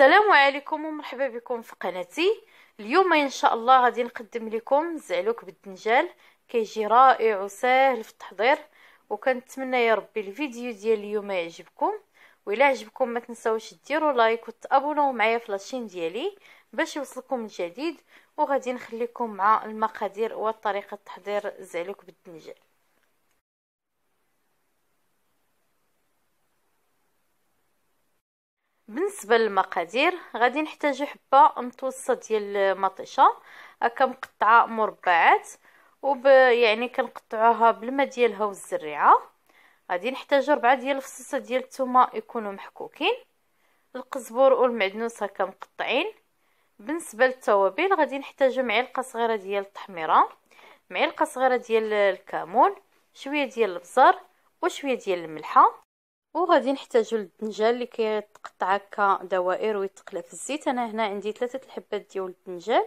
السلام عليكم ومرحبا بكم في قناتي اليوم ان شاء الله غادي نقدم لكم زعلوك بالدنجال كيجي رائع وسهل في التحضير وكنتمنى يا ربي الفيديو ديال اليوم يعجبكم وإلا عجبكم ما تنساوش ديروا لايك وتابونوا معايا في لاشين ديالي باش يوصلكم الجديد وغادي نخليكم مع المقادير وطريقه تحضير زعلوك بالدنجال بالنسبه للمقادير غادي نحتاجو حبه متوسطه ديال المطيشه هكا مقطعه مربعات وب يعني كنقطعوها بالما ديالها والزريعه غادي نحتاجو ربعة ديال الفصوصه ديال الثومه يكونوا محكوكين القزبر والمعدنوس هكا مقطعين بالنسبه للتوابل غادي نحتاجو معلقه صغيره ديال التحميره معلقه صغيره ديال الكمون شويه ديال البزر وشويه ديال الملحه وغادي نحتاجو الدنجال اللي كيتقطع هكا دوائر ويتقلى في الزيت انا هنا عندي ثلاثه الحبات ديال الدنجال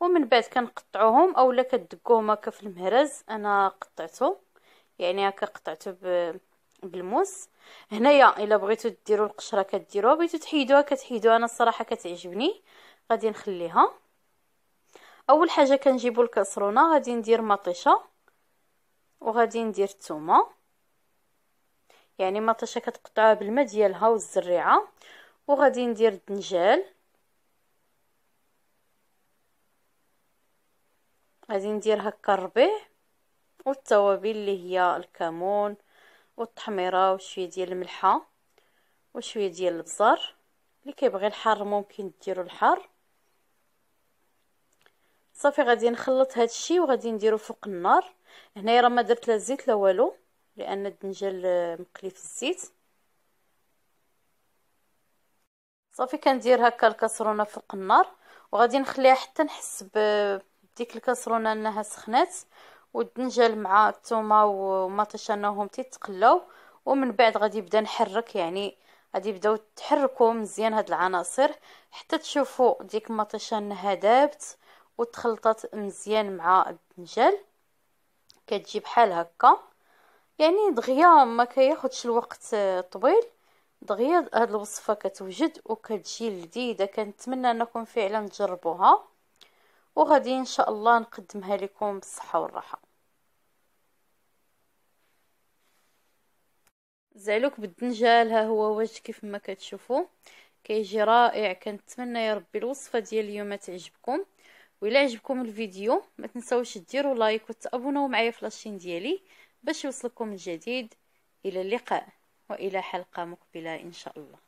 ومن بعد كنقطعوهم اولا كدقوهم هكا في المهرز انا قطعته يعني هكا قطعته ب... بالموس هنايا الا بغيتو ديروا القشره كديروها بغيتو تحيدوها كتحيدوها انا الصراحه كتعجبني غادي نخليها اول حاجه كنجيبو الكسرونه غادي ندير مطيشه وغادي ندير الثومه يعني مطيشه كتقطعوها بالماء ديالها والزريعه وغادي ندير الدنجال غادي ندير هكا الربيع والتوابل اللي هي الكمون والتحميره وشويه ديال الملحه وشويه ديال البزار اللي كيبغي الحر ممكن ديرو الحر صافي غادي نخلط هادشي وغادي نديرو فوق النار هنايا راه ما درت لا زيت لا والو لان الدنجال مقلي في الزيت صافي كندير هكا الكسرونه فوق النار وغادي نخليها حتى نحس بديك الكسرونه انها سخنات والدنجال مع الثومه ومطيش انهم تيتقلاو ومن بعد غادي نبدا نحرك يعني غادي يبداو تحركوا مزيان هاد العناصر حتى تشوفوا ديك المطيشه انها دابت وتخلطات مزيان مع الدنجال كتجي بحال هكا يعني دغيا ما كياخدش الوقت آه, طويل دغيا هاد الوصفه كتوجد وكتجي لذيذه كنتمنى انكم فعلا تجربوها وغادي ان شاء الله نقدمها لكم بالصحه والراحه زعلوك بالدنجال ها هو واش كيف ما كتشوفوا كيجي رائع كنتمنى يا ربي الوصفه ديال اليوم تعجبكم و عجبكم الفيديو ما تنساوش ديروا لايك وتابوناو معايا في لاشين ديالي باش يوصلكم الجديد إلى اللقاء وإلى حلقة مقبلة إن شاء الله